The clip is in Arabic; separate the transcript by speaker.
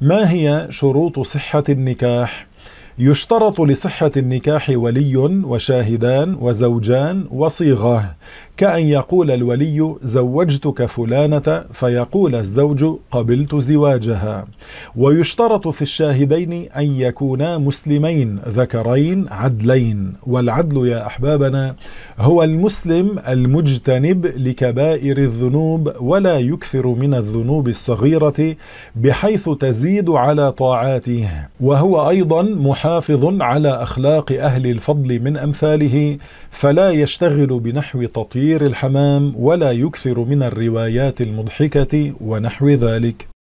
Speaker 1: ما هي شروط صحة النكاح؟ يشترط لصحة النكاح ولي وشاهدان وزوجان وصيغة كأن يقول الولي زوجتك فلانة فيقول الزوج قبلت زواجها ويشترط في الشاهدين أن يكونا مسلمين ذكرين عدلين والعدل يا أحبابنا هو المسلم المجتنب لكبائر الذنوب ولا يكثر من الذنوب الصغيرة بحيث تزيد على طاعاته وهو أيضا محافظ على أخلاق أهل الفضل من أمثاله فلا يشتغل بنحو تطير تغيير الحمام ولا يكثر من الروايات المضحكة ونحو ذلك